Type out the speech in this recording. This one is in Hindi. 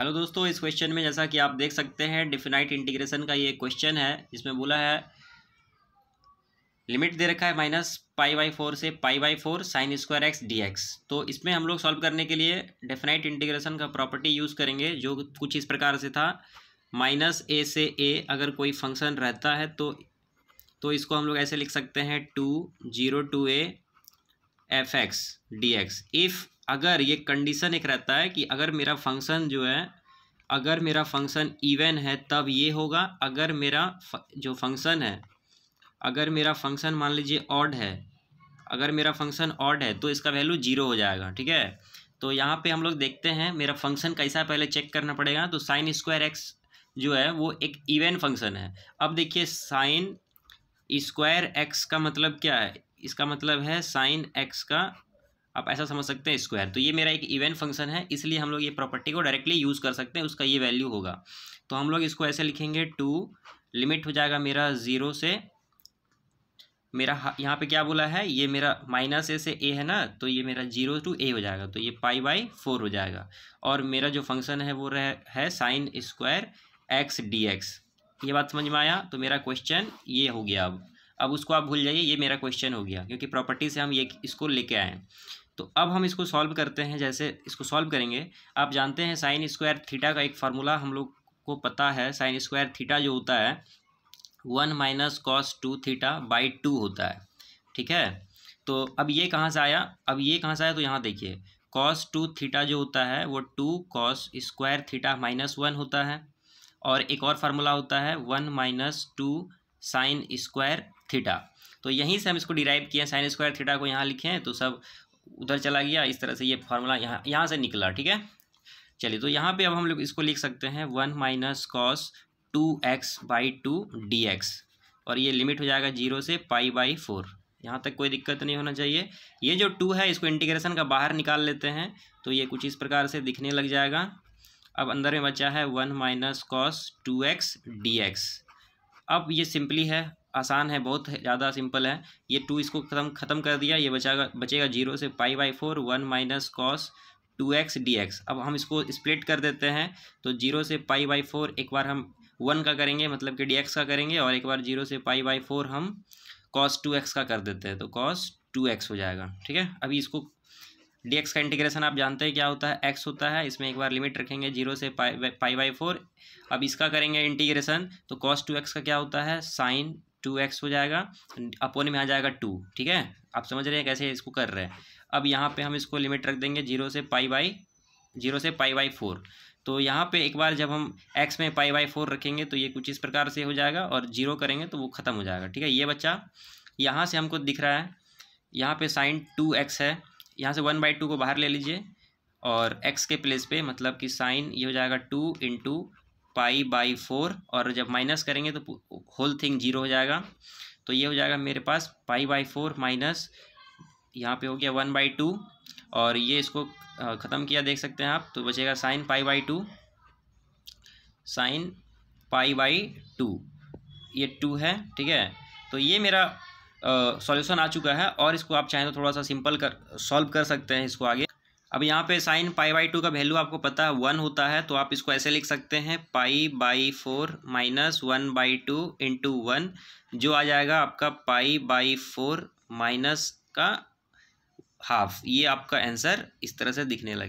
हेलो दोस्तों इस क्वेश्चन में जैसा कि आप देख सकते हैं डिफिनाइट इंटीग्रेशन का ये क्वेश्चन है इसमें बोला है लिमिट दे रखा है माइनस पाई बाई फोर से pi by four sine square x d x तो इसमें हम लोग सॉल्व करने के लिए डेफिनाइट इंटीग्रेशन का प्रॉपर्टी यूज़ करेंगे जो कुछ इस प्रकार से था माइनस ए से ए अगर कोई फंक्शन रहता है तो तो इसको हम लोग ऐसे लिख सकते हैं two zero to a f x d x if अगर ये कंडीशन एक रहता है कि अगर मेरा फंक्शन जो है अगर मेरा फंक्शन इवन है तब ये होगा अगर मेरा जो फंक्शन है अगर मेरा फंक्शन मान लीजिए ऑड है अगर मेरा फंक्शन ऑड है तो इसका वैल्यू जीरो हो जाएगा ठीक है तो यहाँ पे हम लोग देखते हैं मेरा फंक्शन कैसा पहले चेक करना पड़ेगा तो साइन स्क्वायर एक्स जो है वो एक इवन फंक्शन है अब देखिए साइन स्क्वायर एक्स का मतलब क्या है इसका मतलब है साइन एक्स का आप ऐसा समझ सकते हैं स्क्वायर तो ये मेरा एक इवेंट फंक्शन है इसलिए हम लोग ये प्रॉपर्टी को डायरेक्टली यूज़ कर सकते हैं उसका ये वैल्यू होगा तो हम लोग इसको ऐसे लिखेंगे टू लिमिट हो जाएगा मेरा ज़ीरो से मेरा यहाँ पे क्या बोला है ये मेरा माइनस ए से ए है ना तो ये मेरा जीरो टू ए हो जाएगा तो ये पाई बाई फोर हो जाएगा और मेरा जो फंक्शन है वो रह है sine square x d x ये बात समझ में आया तो मेरा क्वेश्चन ये हो गया अब अब उसको आप भूल जाइए ये मेरा क्वेश्चन हो गया क्योंकि प्रॉपर्टी से हम ये इसको लेके आए हैं तो अब हम इसको सॉल्व करते हैं जैसे इसको सॉल्व करेंगे आप जानते हैं साइन स्क्वायर थीटा का एक फार्मूला हम लोग को पता है साइन स्क्वायर थीटा जो होता है one minus cos two theta by two होता है ठीक है तो अब ये कहाँ से आया अब ये कहाँ से आया तो यहाँ देखिए कॉस टू थीटा जो होता है वो two cos square theta minus one होता है और एक और फार्मूला होता है one minus two sine square theta तो यहीं से हम इसको डिराइव किए साइन स्क्वायर थीटा को यहाँ लिखें तो सब उधर चला गया इस तरह से ये फार्मूला यहाँ यहाँ से निकला ठीक है चलिए तो यहाँ पे अब हम लोग इसको लिख सकते हैं one minus cos two x by two d x और ये लिमिट हो जाएगा जीरो से पाई बाई फोर यहाँ तक कोई दिक्कत नहीं होना चाहिए ये जो टू है इसको इंटीग्रेशन का बाहर निकाल लेते हैं तो ये कुछ इस प्रकार से दिखने लग जाएगा अब अंदर में बचा है one minus cos two x d x अब ये सिंपली है आसान है बहुत ज़्यादा सिंपल है ये टू इसको खत्म खत्म कर दिया ये बचागा बचेगा जीरो से pi by four one minus cos two x d x अब हम इसको स्प्लिट कर देते हैं तो जीरो से पाई बाई फोर एक बार हम वन का करेंगे मतलब कि डी एक्स का करेंगे और एक बार जीरो से पाई बाई फोर हम कॉस टू एक्स का कर देते हैं तो कॉस टू एक्स हो जाएगा ठीक है अभी इसको डी एक्स का इंटीग्रेशन आप जानते हैं क्या होता है एक्स होता है इसमें एक बार लिमिट रखेंगे जीरो से पाई पाई बाई फोर अब इसका करेंगे इंटीग्रेशन तो कॉस टू एक्स का क्या होता है साइन टू एक्स हो जाएगा अपोन में आ जाएगा टू ठीक है आप समझ रहे हैं कैसे इसको कर रहे हैं अब यहाँ पे हम इसको लिमिट रख देंगे जीरो से पाई बाई जीरो से पाई बाई फोर तो यहाँ पे एक बार जब हम एक्स में पाई बाई फोर रखेंगे तो ये कुछ इस प्रकार से हो जाएगा और जीरो करेंगे तो वो ख़त्म हो जाएगा ठीक है ये बच्चा यहाँ से हमको दिख रहा है यहाँ पर साइन टू एक्स है यहाँ से वन बाई टू को बाहर ले लीजिए और एक्स के प्लेस पे मतलब कि साइन ये हो जाएगा two into pi by four और जब माइनस करेंगे तो होल थिंग जीरो हो जाएगा तो ये हो जाएगा मेरे पास पाई बाई फोर माइनस यहाँ पे हो गया वन बाई टू और ये इसको ख़त्म किया देख सकते हैं आप तो बचेगा sine pi by two sine pi by two ये टू है ठीक है तो ये मेरा सॉल्यूशन आ चुका है और इसको आप चाहें तो थोड़ा सा सिंपल कर सॉल्व कर सकते हैं इसको आगे अब यहाँ पे साइन पाई बाई टू का वैल्यू आपको पता है वन होता है तो आप इसको ऐसे लिख सकते हैं pi by four minus one by two into one जो आ जाएगा आपका पाई बाई फोर माइनस का हाफ ये आपका आंसर इस तरह से दिखने लगे